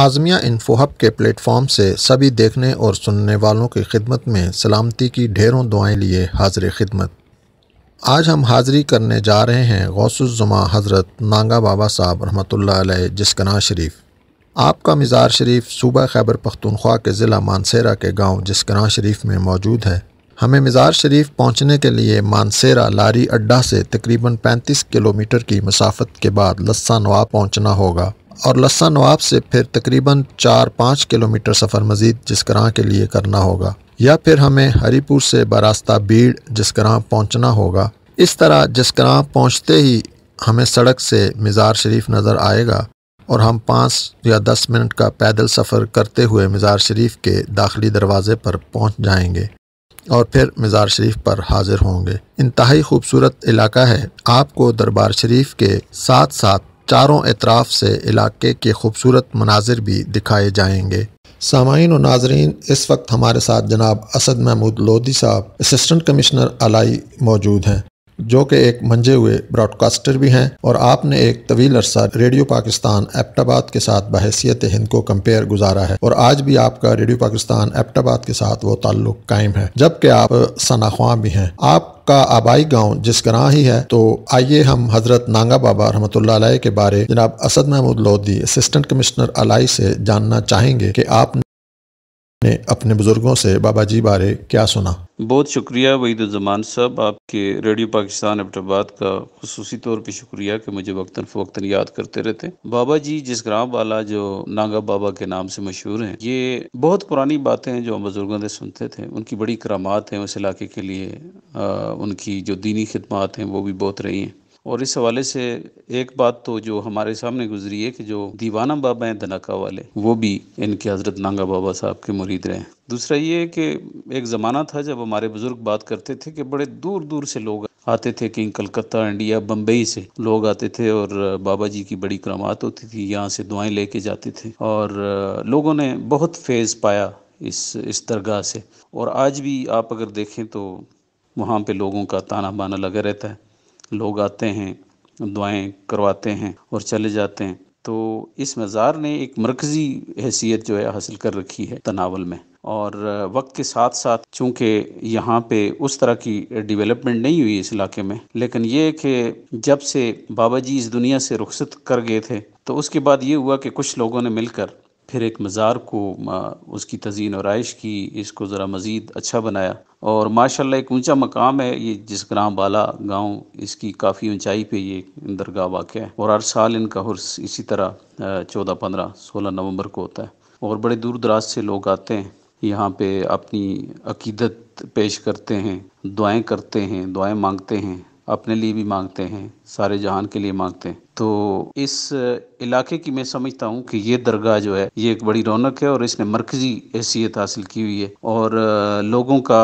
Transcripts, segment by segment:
आज़मिया इन्फोहब के प्लेटफॉर्म से सभी देखने और सुनने वालों की खिदमत में सलामती की ढेरों दुआएं लिए हाजिर खिदमत आज हम हाज़री करने जा रहे हैं गौसुज़ुमा हज़रत नांगा बाबा साहब रहमत जिसकना शरीफ आपका मज़ार शरीफ सूबा खैबर पख्तूनख्वा के ज़िला मानसेरा के गाँव जिसकना शरीफ में मौजूद है हमें मज़ार शरीफ पहुँचने के लिए मानसेरा लारी अड्डा से तकरीबन 35 किलोमीटर की मसाफत के बाद लस्सा नवाब पहुँचना होगा और लस्सा नवाब से फिर तकरीबन चार पाँच किलोमीटर सफ़र मज़ीद जिसकरां के लिए करना होगा या फिर हमें हरीपुर से बरास्ता बीड़ जिसकरां पहुँचना होगा इस तरह जिसकरां पहुँचते ही हमें सड़क से मज़ार शरीफ नज़र आएगा और हम पाँच या दस मिनट का पैदल सफ़र करते हुए मज़ार शरीफ के दाखिली दरवाज़े पर पहुँच जाएंगे और फिर मज़ार शरीफ पर हाजिर होंगे इंतहाई खूबसूरत इलाका है आपको दरबार शरीफ के साथ साथ चारों अतराफ से इलाके के खूबसूरत मनाजिर भी दिखाए जाएंगे सामाइन और नाजरीन इस वक्त हमारे साथ जनाब असद महमूद लोधी साहब असिस्टेंट कमिश्नर अलाई मौजूद हैं जो कि एक मंजे हुए ब्रॉडकास्टर भी हैं और आपने एक तवील अरसा रेडियो पाकिस्तान एपटाबाद के साथ बहसीत हिंद को कंपेयर गुजारा है और आज भी आपका रेडियो पाकिस्तान एप्टाबाद के साथ वो ताल्लुक कायम है जबकि आप सनाख्वां भी हैं आप का आबाई गांव जिस ग्रह ही है तो आइए हम हजरत नांगा बाबा रहमत के बारे जनाब असद महमूद लोधी असिस्टेंट कमिश्नर अलाई से जानना चाहेंगे कि आप ने अपने बुजुर्गों से बाबा जी बारे क्या सुना बहुत शुक्रिया वहीदुजमान साहब आपके रेडियो पाकिस्तान एबटाबाद का खसूसी तौर पे शुक्रिया कि मुझे वक्ता फ़वक्ता याद करते रहते बाबा जी जिस ग्राम वाला जो नागा बाबा के नाम से मशहूर हैं ये बहुत पुरानी बातें हैं जो हम बुज़ुर्गों से सुनते थे उनकी बड़ी करामात हैं उस इलाके के लिए आ, उनकी जो दीनी खदमात हैं वो भी बहुत रही हैं और इस हवाले से एक बात तो जो हमारे सामने गुजरी है कि जो दीवाना बाबा हैं धनाका वाले वो भी इनके हज़रत नांगा बाबा साहब के मुरीद रहे दूसरा ये कि एक ज़माना था जब हमारे बुज़ुर्ग बात करते थे कि बड़े दूर दूर से लोग आते थे कहीं कलकत्ता इंडिया बम्बई से लोग आते थे और बाबा जी की बड़ी करामात होती थी यहाँ से दुआएं लेके जाते थे और लोगों ने बहुत फेज़ पाया इस इस दरगाह से और आज भी आप अगर देखें तो वहाँ पे लोगों का ताना बाना लगा रहता है लोग आते हैं दुआएं करवाते हैं और चले जाते हैं तो इस मज़ार ने एक मरकज़ी हैसियत जो है हासिल कर रखी है तनावल में और वक्त के साथ साथ चूँकि यहाँ पे उस तरह की डेवलपमेंट नहीं हुई इस इलाके में लेकिन ये कि जब से बाबा जी इस दुनिया से रुखसत कर गए थे तो उसके बाद ये हुआ कि कुछ लोगों ने मिलकर फिर एक मज़ार को उसकी तज़ीन आरइश की इसको ज़रा मज़ीद अच्छा बनाया और माशाल्लाह एक ऊँचा मकाम है ये जिस ग्राम बाला गाँव इसकी काफ़ी ऊँचाई पर ये दरगाह वाक़ है और हर साल इनका हर्स इसी तरह चौदह पंद्रह सोलह नवंबर को होता है और बड़े दूर दराज से लोग आते हैं यहाँ पर अपनी अकीदत पेश करते हैं दुआएं करते हैं दुआएँ मांगते हैं अपने लिए भी मांगते हैं सारे जहान के लिए मांगते हैं तो इस इलाके की मैं समझता हूँ कि ये दरगाह जो है ये एक बड़ी रौनक है और इसने मरकजी हैसियत हासिल की हुई है और लोगों का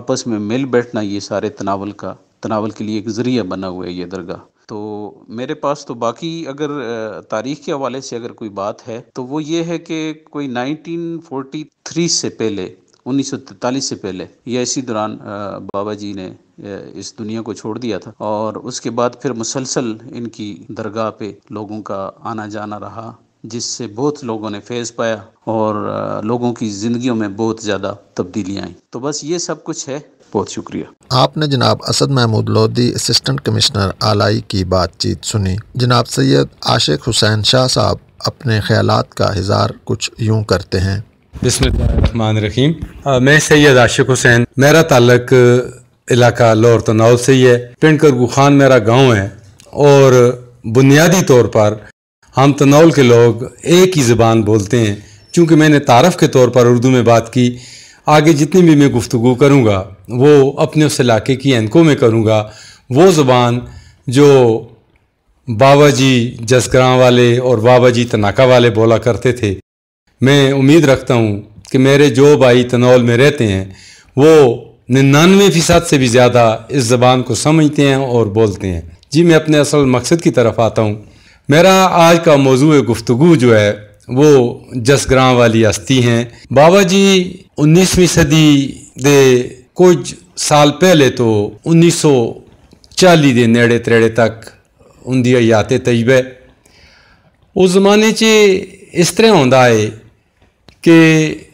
आपस में मिल बैठना ये सारे तनावल का तनावल के लिए एक ज़रिया बना हुआ है ये दरगाह तो मेरे पास तो बाकी अगर तारीख के हवाले से अगर कोई बात है तो वो ये है कि कोई 1943 से पहले 1943 से पहले या इसी दौरान बाबा जी ने इस दुनिया को छोड़ दिया था और उसके बाद फिर मुसलसल इनकी दरगाह पे लोगों का आना जाना रहा जिससे बहुत लोगों ने फैज़ पाया और लोगों की ज़िंदगियों में बहुत ज़्यादा तब्दीलियाँ आई तो बस ये सब कुछ है बहुत शुक्रिया आपने जनाब असद महमूद लोधी असिस्टेंट कमिश्नर आलाई की बातचीत सुनी जनाब सैयद आशिक हुसैन शाह साहब अपने ख्याल का इजहार कुछ यूं करते हैं बिस्मान रहीम मैं सैयद आशिक हुसैन मेरा ताल्लक इलाका लाहौर तनाव से ही है पिंड करगू खान मेरा गांव है और बुनियादी तौर पर हम तनावल के लोग एक ही ज़बान बोलते हैं क्योंकि मैंने तारफ़ के तौर पर उर्दू में बात की आगे जितनी भी मैं गुफ्तु करूँगा वो अपने उस इलाके की एनकों में करूँगा वो ज़बान जो बाबा जी जसग्रां वाले और बाबा जी तनाका वाले बोला करते थे मैं उम्मीद रखता हूँ कि मेरे जो भाई तनौल में रहते हैं वो निन्यानवे फ़ीसद से भी ज़्यादा इस ज़बान को समझते हैं और बोलते हैं जी मैं अपने असल मकसद की तरफ आता हूँ मेरा आज का मौजू गुफ्तु जो है वो जसग्राम वाली अस्थी हैं बाबा जी उन्नीसवीं सदी दे कुछ साल पहले तो उन्नीस सौ ਦੇ के नेड़े ਤੱਕ तक ਆਤੇ ਤਜਬੇ ਉਸ उस जमाने इस तरह आंदा है कि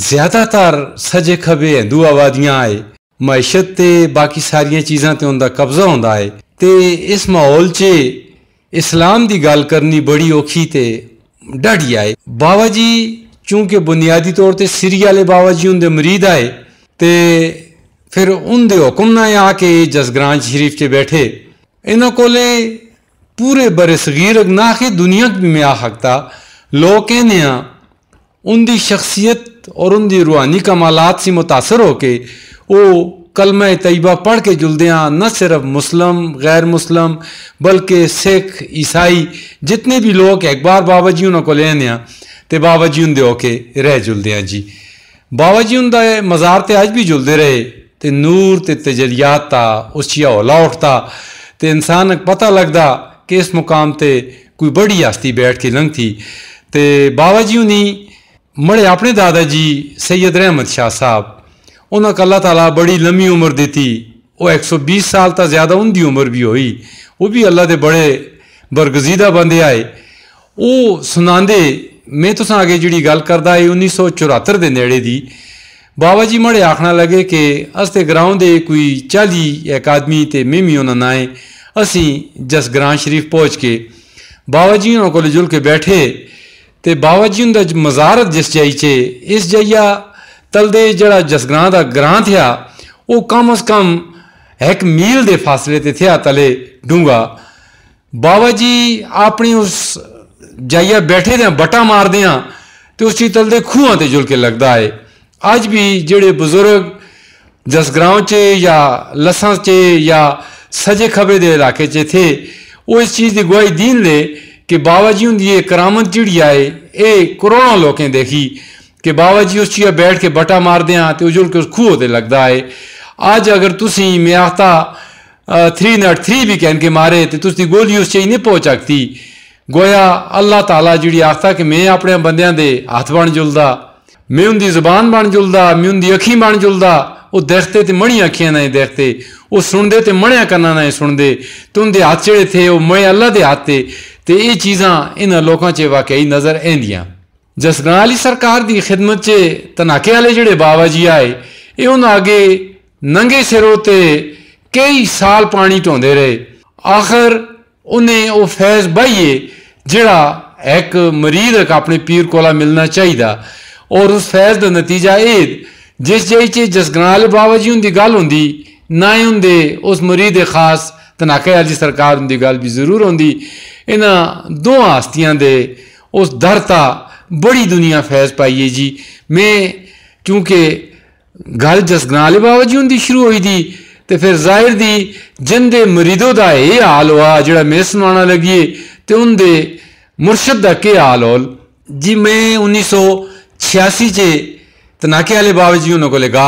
ਜ਼ਿਆਦਾਤਰ ਸਜੇ ਖਬੇ ਹਿੰਦੂ ਆਬਾਦੀਆਂ ਆਏ ਮਾਇਸ਼ਤ ਤੇ ਬਾਕੀ ਸਾਰੀਆਂ ਚੀਜ਼ਾਂ ਤੇ ਉਹਦਾ ਕਬਜ਼ਾ ਹੁੰਦਾ ਹੈ ਤੇ ਇਸ ਮਾਹੌਲ 'ਚ ਇਸਲਾਮ ਦੀ ਗੱਲ ਕਰਨੀ ਬੜੀ ਔਖੀ ਤੇ ਡਾਢੀ ਆਏ ਬਾਬਾ ਜੀ ਕਿਉਂਕਿ ਬੁਨਿਆਦੀ ਤੌਰ ਤੇ ਸਿਰੀ ਵਾਲੇ ਬਾਬਾ ਜੀ ਉਹਦੇ ਮਰੀਦ ਆਏ ਤੇ ਫਿਰ ਉਹਦੇ ਹੁਕਮ ਨਾਲ ਆ ਕੇ ਜਸਗਰਾਂ ਸ਼ਰੀਫ 'ਚ ਬੈਠੇ ਇਹਨਾਂ ਕੋਲੇ ਪੂਰੇ ਬਰੇ ਸਗੀਰ ਅਗਨਾਖੇ ਦੁਨੀਆ ਵੀ ਮਿਆ ਹਕਤਾ ਲੋਕ ਕਹਿੰਦੇ ਆ उनकी शख्सियत और उनकी रूहानी कमालात से मुतासर होकर वो कलम तयबा पढ़ के जुलदियाँ न सिर्फ मुस्लिम गैर मुस्लिम बल्कि सिख ईसाई जितने भी लोग एक बार बाबा जी उन्होंने को लेने हैं तो ਬਾਬਾ ਜੀ ਹੁੰਦੇ ਹੋ ਕੇ ਰਹਿ ਜੁਲਦਿਆਂ ਜੀ ਬਾਬਾ ਜੀ ਹੁੰਦਾ ਹੈ ਮਜ਼ਾਰ ਤੇ ਅੱਜ ਵੀ ਜੁਲਦੇ ਰਹੇ ਤੇ ਨੂਰ ਤੇ ਤਜਲੀਆਤ ਦਾ ਉਸਚੀਆ ਹੌਲਾ ਉੱਠਦਾ ਤੇ ਇਨਸਾਨ ਨੂੰ ਪਤਾ ਲੱਗਦਾ ਕਿ ਇਸ ਮੁਕਾਮ ਤੇ ਕੋਈ ਬੜੀ ਹਸਤੀ ਬੈਠ ਕੇ ਲੰਘਦੀ ਤੇ ਬਾਬਾ ਜੀ ਹੁਣੀ ਮੜੇ ਆਪਣੇ ਦਾਦਾ ਜੀ ਸੈਦ ਰਹਿਮਤ ਸ਼ਾਹ ਸਾਹਿਬ ਉਹਨਾਂ ਨੂੰ ਅੱਲਾਹ ਤਾਲਾ ਬੜੀ ਲੰਮੀ ਉਮਰ ਦਿੱਤੀ ਉਹ 120 ਸਾਲ ਤਾਂ ਜ਼ਿਆਦਾ ਉਹਨਾਂ ਦੀ ਉਮਰ ਵੀ ਹੋਈ ਉਹ ਵੀ ਅੱਲਾਹ ਦੇ ਬੜੇ ਬਰਗਜ਼ੀਦਾ ਬੰਦੇ ਆਏ ਉਹ ਸੁਣਾਉਂਦੇ ਮੈਂ ਤੁਸਾਂ ਅੱਗੇ ਜਿਹੜੀ ਗੱਲ ਕਰਦਾ ਏ 1974 ਦੇ ਨੇੜੇ ਦੀ ਬਾਬਾ ਜੀ ਮੜੇ ਆਖਣਾ ਲੱਗੇ ਕਿ ਅਸਤੇ ਗਰਾਉਂ ਦੇ ਕੋਈ 40 ਇੱਕ ਆਦਮੀ ਤੇ ਮੈਂ ਵੀ ਉਹਨਾਂ ਨਾਲ ਅਸੀਂ ਜਸਗਰਾਂ ਸ਼ਰੀਫ ਪਹੁੰਚ ਕੇ ਬਾਬਾ ਜੀ ਉਹਨਾਂ ਕੋਲ ਜੁਲ ਕੇ ਬੈਠੇ ਤੇ ਬਾਬਾ ਜੀ ਹੁੰਦਾ ਮਜ਼ਾਰਤ ਜਿਸ ਜਾਈ ਜਾਈਚੇ ਇਸ ਜਈਆ ਤਲਦੇ ਜਿਹੜਾ ਜਸਗਰਾਂ ਦਾ ਗ੍ਰਾਂਥ ਆ ਉਹ ਕਮ ਅਸ ਕਮ ਇੱਕ ਮੀਲ ਦੇ ਫਾਸਲੇ ਤੇ ਥਿਆ ਤਲੇ ਡੂੰਗਾ ਬਾਬਾ ਜੀ ਆਪਣੀ ਉਸ ਜਈਆ ਬੈਠੇ ਦੇ ਬਟਾ ਮਾਰਦੇ ਆ ਤੇ ਉਸ ਚੀਤਲ ਦੇ ਖੂਹਾਂ ਤੇ ਜੁਲ ਕੇ ਲੱਗਦਾ ਏ ਅੱਜ ਵੀ ਜਿਹੜੇ ਬਜ਼ੁਰਗ ਜਸਗਰਾਉਂ 'ਚ ਜਾਂ ਲਸਾਂ 'ਚ ਜਾਂ ਸਜੇ ਖਬੇ ਦੇ ਇਲਾਕੇ 'ਚ ਥੇ ਉਹ ਇਸ ਚੀਜ਼ ਦੀ ਗਵਾਹੀ ਦੀਨ ਲੈ ਕਿ ਬਾਵਾ ਜੀ ਹੁੰਦੀ ਇਹ ਕਰਾਮਤ ਜਿਹੜੀ ਆਏ ਇਹ ਕਰੋਨਾ ਲੋਕਾਂ ਦੇਖੀ ਕਿ ਬਾਵਾ ਜੀ ਉਸ ਚੀ ਬੈਠ ਕੇ ਬਟਾ ਮਾਰਦੇ ਆ ਤੇ ਉਜਲ ਕੇ ਉਸ ਖੂਹ ਤੇ ਲੱਗਦਾ ਏ ਅੱਜ ਅਗਰ ਤੁਸੀਂ ਮਿਆਤਾ 303 ਵੀ ਕਹਿਨ ਕੇ ਮਾਰੇ ਤੇ ਤੁਸੀਂ ਗੋਲੀ ਉਸ ਚੀ ਨਹੀਂ ਪਹੁੰਚਾਕਤੀ گویا ਅੱਲਾਹ ਤਾਲਾ ਜਿਹੜੀ ਆਖਤਾ ਕਿ ਮੈਂ ਆਪਣੇ ਬੰਦਿਆਂ ਦੇ ਹੱਥ ਬਣ ਜੁਲਦਾ ਮੈਂ ਉਹਦੀ ਜ਼ੁਬਾਨ ਬਣ ਜੁਲਦਾ ਮੈਂ ਉਹਦੀ ਅੱਖੀ ਬਣ ਜੁਲਦਾ ਉਹ ਦੇਖਤੇ ਤੇ ਮਣੀ ਅੱਖੀਆਂ ਨਾਲ ਦੇਖਤੇ ਉਹ ਸੁਣਦੇ ਤੇ ਮਣਿਆ ਕੰਨਾਂ ਨਾਲ ਸੁਣਦੇ ਤੁੰਦੇ ਹੱਥ ਜਿਹੜੇ ਥੇ ਉਹ ਮੈਂ ਅੱਲਾਹ ਦੇ ਹੱਥੇ ਤੇ ਇਹ ਚੀਜ਼ਾਂ ਇਹਨਾਂ ਲੋਕਾਂ 'ਚ ਵਾਕਈ ਨਜ਼ਰ ਆਂਦੀਆਂ ਜਸਗਰਾਂ ਵਾਲੀ ਸਰਕਾਰ ਦੀ ਖਿਦਮਤ 'ਚ ਤਨਾਕੇ ਵਾਲੇ ਜਿਹੜੇ ਬਾਬਾ ਜੀ ਆਏ ਇਹ ਉਹਨਾਂ ਅੱਗੇ ਨੰਗੇ ਸਿਰੋਂ ਤੇ ਕਈ ਸਾਲ ਪਾਣੀ ਢੋਂਦੇ ਰਹੇ ਆਖਰ ਉਹਨੇ ਉਹ ਫੈਜ਼ ਬਾਈਏ ਜਿਹੜਾ ਇੱਕ ਮਰੀਦ ਰਕ ਆਪਣੇ ਪੀਰ ਕੋਲਾ ਮਿਲਣਾ ਚਾਹੀਦਾ ਔਰ ਉਸ ਫੈਜ਼ ਦਾ ਨਤੀਜਾ ਇਹ ਜਿਸ ਜਈ ਚ ਜਸਗਰਾਂ ਵਾਲੇ ਬਾਬਾ ਜੀ ਹੁੰਦੀ ਗੱਲ ਹੁੰਦੀ ਨਾ ਹੁੰਦੇ ਉਸ ਮਰੀਦ ਖਾਸ ਤਨਾਕੇ ਵਾਲੀ ਸਰਕਾਰ ਦੀ ਗੱਲ ਵੀ ਜ਼ਰੂਰ ਹੁੰਦੀ ਇਹਨਾਂ ਦੋਹਾਂ ਹਸਤੀਆਂ ਦੇ ਉਸ ਦਰ ਬੜੀ ਦੁਨੀਆ ਫੈਜ਼ ਪਾਈਏ ਜੀ ਮੈਂ ਕਿਉਂਕਿ ਗੱਲ ਜਸਗਨਾਲੇ ਬਾਬਾ ਜੀ ਹੁੰਦੀ ਸ਼ੁਰੂ ਹੋਈ ਦੀ ਤੇ ਫਿਰ ਜ਼ਾਹਿਰ ਦੀ ਜਿੰਦੇ ਮਰੀਦੋ ਦਾ ਇਹ ਹਾਲ ਹੋਆ ਜਿਹੜਾ ਮੈਂ ਸੁਣਾਉਣਾ ਲੱਗੀਏ ਤੇ ਉਹਦੇ ਮੁਰਸ਼ਿਦ ਦਾ ਕੀ ਹਾਲ ਹੋਲ ਜੀ ਮੈਂ 1986 ਚ ਤਨਾਕੇ ਵਾਲੇ ਬਾਬਾ ਜੀ ਉਹਨਾਂ ਕੋਲੇ ਲਗਾ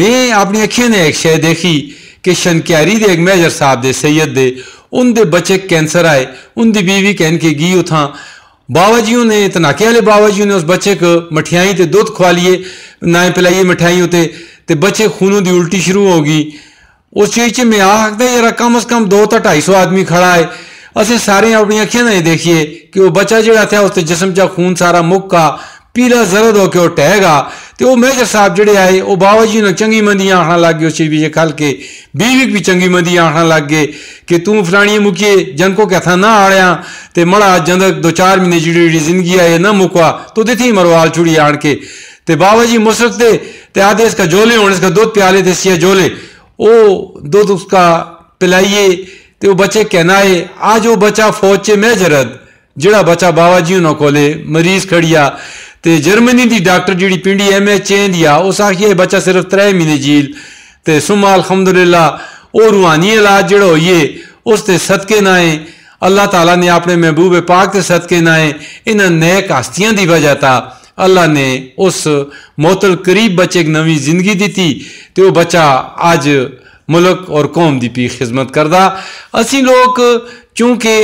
ਮੈਂ ਆਪਣੀ ਅੱਖੀਆਂ ਨੇ ਇੱਕ ਸ਼ੈ ਦੇਖੀ ਕਿ ਸ਼ਨਕਿਆਰੀ ਦੇ ਅਗਮੇਜਰ ਸਾਹਿਬ ਦੇ ਸੈਦ ਦੇ ਉਹਦੇ ਬੱਚੇ ਕੈਂਸਰ ਆਏ ਉਹਦੀ बीवी ਕਹਿਣ ਕੇ ਗਈ ਉਥਾਂ बाबा जी ने तनाके वाले बाबा जी ने उस बच्चे को मठियाई ते दुध खुआ लिए नाए पिलाइए मिठाई उते बच्चे खूनों की उल्टी शुरू हो गई उस चीज च आ सकता यार कम अज कम दो तो ढाई सौ आदमी खड़ा है असें सारे अपनी अखियां नहीं देखिए कि वो बच्चा जड़ा था उसके जिसम चा खून सारा मुक्का ਪੀਲਾ ਜ਼ਰਦ ਹੋ ਕੇ ਉਹ ਟਹਿਗਾ ਤੇ ਉਹ ਮੇਜਰ ਸਾਹਿਬ ਜਿਹੜੇ ਆਏ ਉਹ ਬਾਬਾ ਜੀ ਨੂੰ ਚੰਗੀ ਮੰਦੀ ਆਖਣ ਲੱਗ ਗਏ ਉਸੇ ਵੀ ਖਲ ਕੇ ਬੀਵੀ ਵੀ ਚੰਗੀ ਮੰਦੀ ਆਖਣ ਲੱਗ ਗਏ ਕਿ ਤੂੰ ਫਲਾਣੀ ਮੁਕੀਏ ਜਨ ਕੋ ਕਥਾ ਨਾ ਆੜਿਆ ਤੇ ਮੜਾ ਜੰਦਕ ਦੋ ਚਾਰ ਮਹੀਨੇ ਜਿਹੜੀ ਜ਼ਿੰਦਗੀ ਆਏ ਨਾ ਮੁਕਵਾ ਤੋ ਦਿੱਤੀ ਮਰਵਾਲ ਛੁੜੀ ਆਣ ਕੇ ਤੇ बाबा जी मुसरत थे ते आधे इसका जोले होने इसका दूध प्याले थे सिया जोले ओ दूध उसका पिलाइए तो बच्चे कहनाए आज वो बच्चा फौज चे मैं जरद जड़ा बच्चा बाबा जी उन्होंने कोले मरीज खड़िया तो जर्मनी की डॉक्टर जी पिंडी एम एच ए उस आखिए बच्चा सिर्फ 3 महीने जील तो सुमाल अलहमदुल्ला और रूहानी इलाज ਜਿਹੜਾ हो ਉਸ सदके नाए अल्लाह तला ने अपने महबूब पाक के सदके नाए इन नैक हस्तियों की वजह था अल्लाह ने उस मोतल करीब बच्चे एक नवी जिंदगी दी तो वह बच्चा अज मुल्क और कौम की भी खिदमत करता असी लोग चूंकि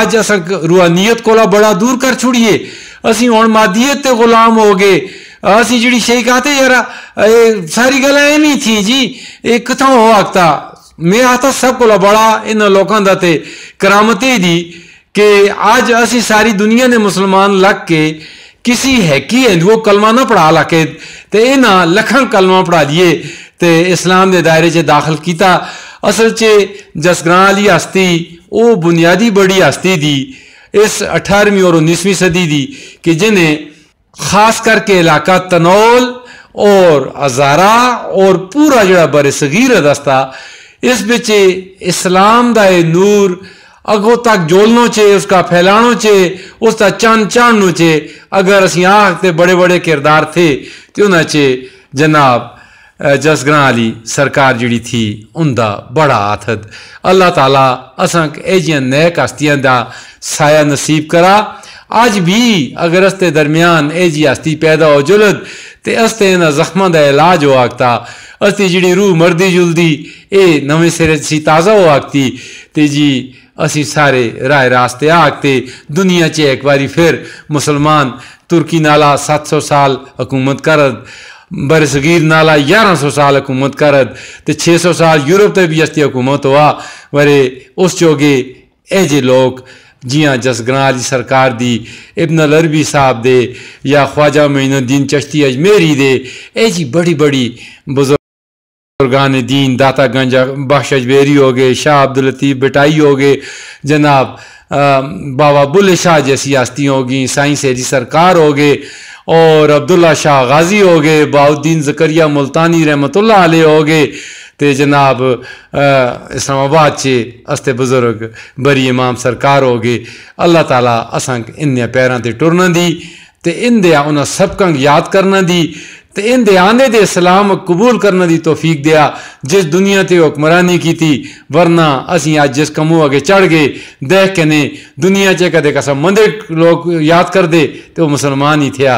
अज अस रूहानियत को बड़ा दूर कर छुड़िए ਅਸੀਂ ਹੁਣ ਮਾਦੀਅਤ ਤੇ ਗੁਲਾਮ ਹੋ ਗਏ ਅਸੀਂ ਜਿਹੜੀ ਸਹੀ ਕਹਤੇ ਯਾਰ ਇਹ ਸਾਰੀ ਗੱਲ ਐ ਨਹੀਂ ਥੀ ਜੀ ਇਹ ਕਿਥੋਂ ਹੋ ਆਕਤਾ ਮੈਂ ਆਤਾ ਸਭ ਕੋਲ ਬੜਾ ਇਹਨਾਂ ਲੋਕਾਂ ਦਾ ਤੇ ਕਰਾਮਤੀ ਦੀ ਕਿ ਅੱਜ ਅਸੀਂ ਸਾਰੀ ਦੁਨੀਆ ਨੇ ਮੁਸਲਮਾਨ ਲੱਗ ਕੇ ਕਿਸੇ ਹੈਕੀ ਹੈ ਉਹ ਕਲਮਾ ਨਾ ਪੜਾ ਲਾ ਕੇ ਤੇ ਇਹ ਨਾ ਲੱਖਾਂ ਕਲਮਾ ਪੜਾ ਲਈਏ ਤੇ ਇਸਲਾਮ ਦੇ ਦਾਇਰੇ 'ਚ ਦਾਖਲ ਕੀਤਾ ਅਸਲ 'ਚ ਜਸਗਰਾਂ ਵਾਲੀ ਹਸਤੀ ਉਹ ਬੁਨਿਆਦੀ ਬੜੀ ਹਸਤੀ ਦੀ इस अठारहवीं और उन्नीसवीं सदी दी कि जिन्हें खास करके इलाका तनौल और अजारा और पूरा जोड़ा बर सगीर दस्ता इस बिच इस्लाम का नूर अगो तक जोलनो चे उसका फैलानो चे उसका चन चाणनो चे अगर असं आख बड़े बड़े किरदार थे तो उन्हें चे जनाब जिस ग्रां आह्ली सरकार जेह्ड़ी थी उंदा बड़ा हत्थ अल्लाह ताला असांखे एजियां नेक हस्तियां का साया नसीब करा अज भी अगर असते दरमियान एह् जी हस्ती पैदा हो जुलद ते असते इन्हां जख्मां दा इलाज हो आखता असती जेह्ड़ी रूह मरदी जुलदी एह् नमें सिरे सी ताज़ा हो आखती ते जी असी सारे राय रास्ते आखते दुनिया च एक बारी फिर मुसलमान तुर्की नाला सत्त सौ साल हुकूमत करद बर सगीर नाला ग्यारह सौ साल हुकूमत कर तो छे सौ साल यूरोप ते भी इसकी हुकूमत हुआ वरे उस चौगे ए जे लोग जिया जस ग्रां सरकार दी इबन अरबी साहब दे या ख्वाजा मोइनुद्दीन चश्ती अजमेरी दे ऐसी जी बड़ी बड़ी बुजुर्गान दीन दाता गंज बख्श अजमेरी हो गए शाह अब्दुल लतीफ़ बिटाई हो गए जनाब बाबा बुल शाह जैसी हस्तियाँ होगी साइंस साई सरकार हो गए और अब्दुल्ला शाह गाजी हो गए बाउद्दीन जकरिया मुल्तानी रहमत आले हो गए तो जनाब इस्लामाबाद से अस्ते बुजुर्ग बरी इमाम सरकार हो गए अल्लाह ताला असंग इन पैरों से टुरन दी तो इन उन्हें सबक याद करना दी तो इन आने दे सलाम कबूल करने की तोफीक दिया जिस दुनिया से हुक्मरानी की थी वरना असं अज जिस कमू अगे चढ़ गए देख के ने दुनिया च कद कसम मंदे लोग याद कर दे तो मुसलमान ही थे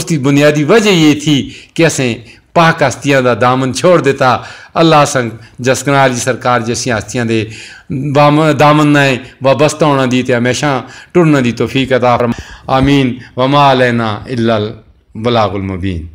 उसकी बुनियादी वजह ये थी कि असें पाक हस्तियों का दामन छोड़ दिता अल्लाह संघ जसकना सरकार जैसी हस्तियों के बाम दामन नए वाबस्ता होने की हमेशा टुड़ने की तोफीक आमीन वमा लेना इलाल बलागुल मुबीन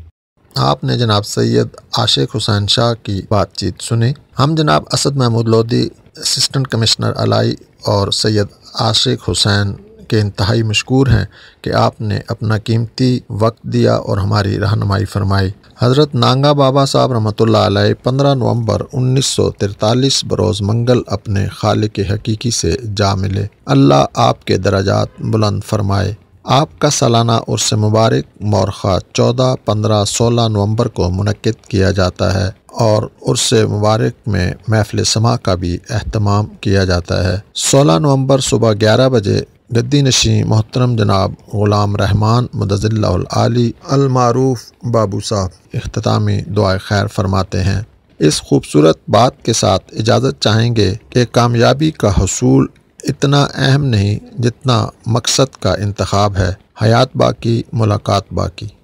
आपने जनाब सैयद आशिक हुसैन शाह की बातचीत सुनी हम जनाब असद महमूद लोधी असिस्टेंट कमिश्नर अलाई और सैयद आशिक हुसैन के इंतहाई मशहूर हैं कि आपने अपना कीमती वक्त दिया और हमारी रहनमाई फरमाई हज़रत नांगा बाबा साहब रमत आलि पंद्रह नवंबर उन्नीस सौ तिरतालीस बरोज़ मंगल अपने के हकीकी से जा मिले अल्लाह आपके दराजात बुलंद फरमाए आपका सालाना उर्स मुबारक मौरखा चौदह पंद्रह सोलह नवंबर को मनकद किया जाता है और उर्स मुबारक में महफिल समा का भी अहतमाम किया जाता है सोलह नवंबर सुबह ग्यारह बजे गद्दी नशी मोहतरम जनाब ग़ुलाम रहमान मदजिल्लाली अलमारूफ बाबू साहब अख्तामी दुआ खैर फरमाते हैं इस खूबसूरत बात के साथ इजाज़त चाहेंगे कि कामयाबी का हसूल इतना अहम नहीं जितना मकसद का इंतखब है हयात बाकी मुलाकात बाकी